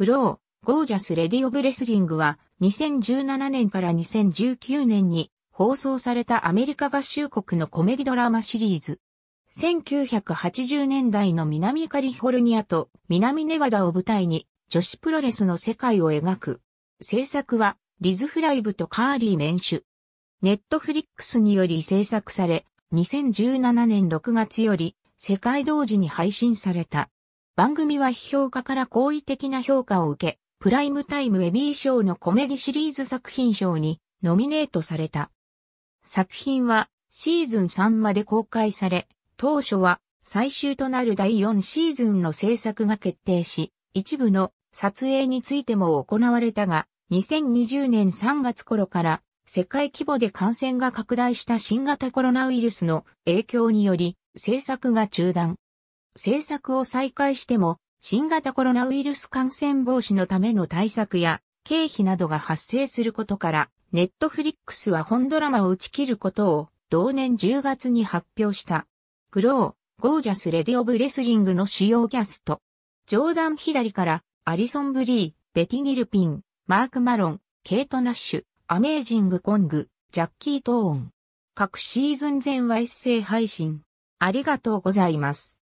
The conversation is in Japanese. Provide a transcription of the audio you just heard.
グロー、ゴージャスレディオブレスリングは2017年から2019年に放送されたアメリカ合衆国のコメディドラマシリーズ。1980年代の南カリフォルニアと南ネバダを舞台に女子プロレスの世界を描く。制作はリズ・フライブとカーリー・メンシュ。ネットフリックスにより制作され、2017年6月より世界同時に配信された。番組は批評家から好意的な評価を受け、プライムタイムエミー賞のコメディシリーズ作品賞にノミネートされた。作品はシーズン3まで公開され、当初は最終となる第4シーズンの制作が決定し、一部の撮影についても行われたが、2020年3月頃から世界規模で感染が拡大した新型コロナウイルスの影響により制作が中断。制作を再開しても、新型コロナウイルス感染防止のための対策や経費などが発生することから、ネットフリックスは本ドラマを打ち切ることを同年10月に発表した。グロー、ゴージャス・レディ・オブ・レスリングの主要キャスト。ジョーダン・ヒダリから、アリソン・ブリー、ベティ・ギルピン、マーク・マロン、ケイト・ナッシュ、アメージング・コング、ジャッキー・トーン。各シーズン前は一斉配信。ありがとうございます。